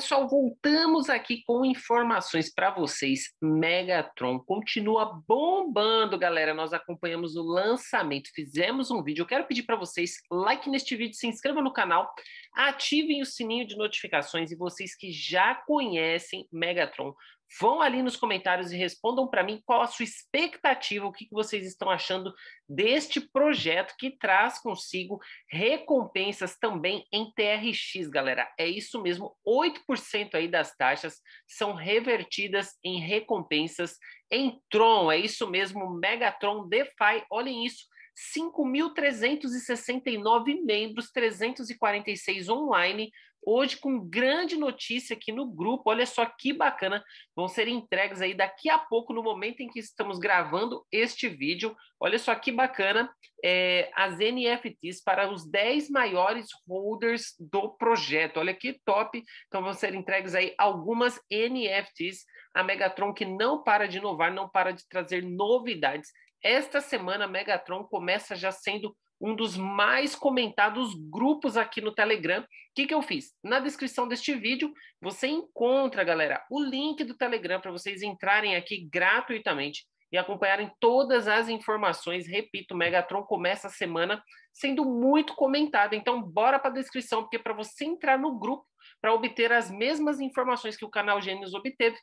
pessoal, voltamos aqui com informações para vocês. Megatron continua bombando, galera. Nós acompanhamos o lançamento, fizemos um vídeo. Eu quero pedir para vocês like neste vídeo, se inscreva no canal, ativem o sininho de notificações e vocês que já conhecem Megatron, vão ali nos comentários e respondam para mim qual a sua expectativa, o que, que vocês estão achando deste projeto que traz consigo recompensas também em TRX, galera. É isso mesmo, 8% aí das taxas são revertidas em recompensas em Tron. É isso mesmo, Megatron DeFi. Olhem isso 5.369 membros, 346 online. Hoje, com grande notícia aqui no grupo, olha só que bacana, vão ser entregues aí daqui a pouco, no momento em que estamos gravando este vídeo. Olha só que bacana, é, as NFTs para os 10 maiores holders do projeto. Olha que top, então vão ser entregues aí algumas NFTs. A Megatron que não para de inovar, não para de trazer novidades esta semana, Megatron começa já sendo um dos mais comentados grupos aqui no Telegram. O que, que eu fiz? Na descrição deste vídeo, você encontra, galera, o link do Telegram para vocês entrarem aqui gratuitamente e acompanharem todas as informações. Repito, Megatron começa a semana sendo muito comentado. Então, bora para a descrição, porque para você entrar no grupo, para obter as mesmas informações que o canal Gênios obteve.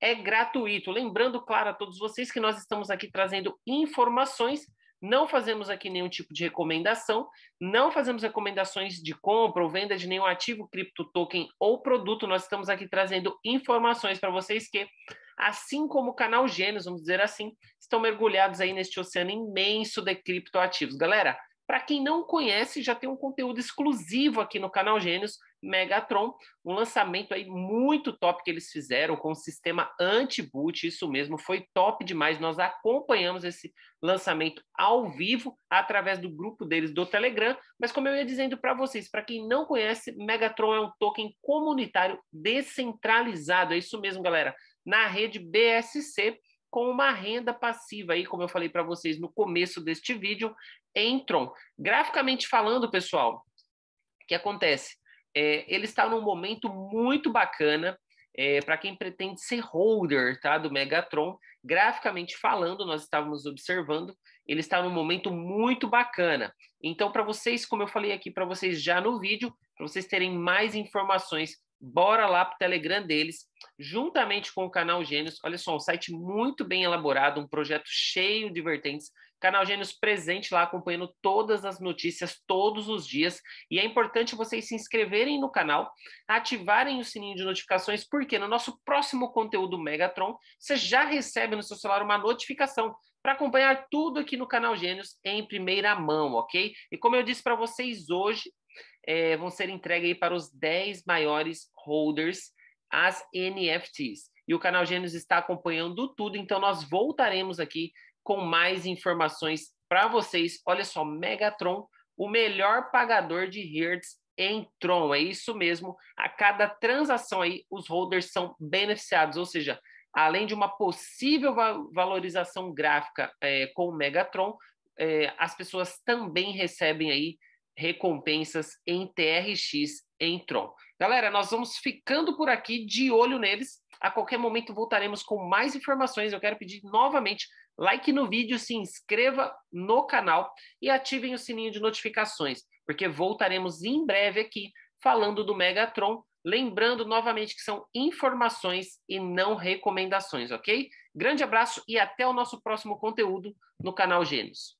É gratuito. Lembrando, claro, a todos vocês que nós estamos aqui trazendo informações não fazemos aqui nenhum tipo de recomendação, não fazemos recomendações de compra ou venda de nenhum ativo, cripto, token ou produto. Nós estamos aqui trazendo informações para vocês que, assim como o canal Gênesis, vamos dizer assim, estão mergulhados aí neste oceano imenso de criptoativos. Galera, para quem não conhece, já tem um conteúdo exclusivo aqui no canal Gênios, Megatron, um lançamento aí muito top que eles fizeram com o sistema anti-boot, isso mesmo, foi top demais. Nós acompanhamos esse lançamento ao vivo através do grupo deles do Telegram, mas como eu ia dizendo para vocês, para quem não conhece, Megatron é um token comunitário descentralizado, é isso mesmo, galera, na rede BSC com uma renda passiva aí, como eu falei para vocês no começo deste vídeo, em Tron. Graficamente falando, pessoal, o que acontece? É, ele está num momento muito bacana é, para quem pretende ser holder tá, do Megatron. Graficamente falando, nós estávamos observando, ele está num momento muito bacana. Então, para vocês, como eu falei aqui para vocês já no vídeo, para vocês terem mais informações bora lá para o Telegram deles, juntamente com o canal Gênios. Olha só, um site muito bem elaborado, um projeto cheio de vertentes. Canal Gênios presente lá, acompanhando todas as notícias todos os dias. E é importante vocês se inscreverem no canal, ativarem o sininho de notificações, porque no nosso próximo conteúdo Megatron, você já recebe no seu celular uma notificação para acompanhar tudo aqui no canal Gênios em primeira mão, ok? E como eu disse para vocês hoje, é, vão ser entregues para os 10 maiores holders, as NFTs. E o canal Gênesis está acompanhando tudo, então nós voltaremos aqui com mais informações para vocês. Olha só, Megatron, o melhor pagador de Hertz em Tron. É isso mesmo. A cada transação aí, os holders são beneficiados, ou seja, além de uma possível valorização gráfica é, com o Megatron, é, as pessoas também recebem aí recompensas em TRX em Tron. Galera, nós vamos ficando por aqui de olho neles. A qualquer momento voltaremos com mais informações. Eu quero pedir novamente like no vídeo, se inscreva no canal e ativem o sininho de notificações, porque voltaremos em breve aqui falando do Megatron. Lembrando novamente que são informações e não recomendações, ok? Grande abraço e até o nosso próximo conteúdo no canal Gênios.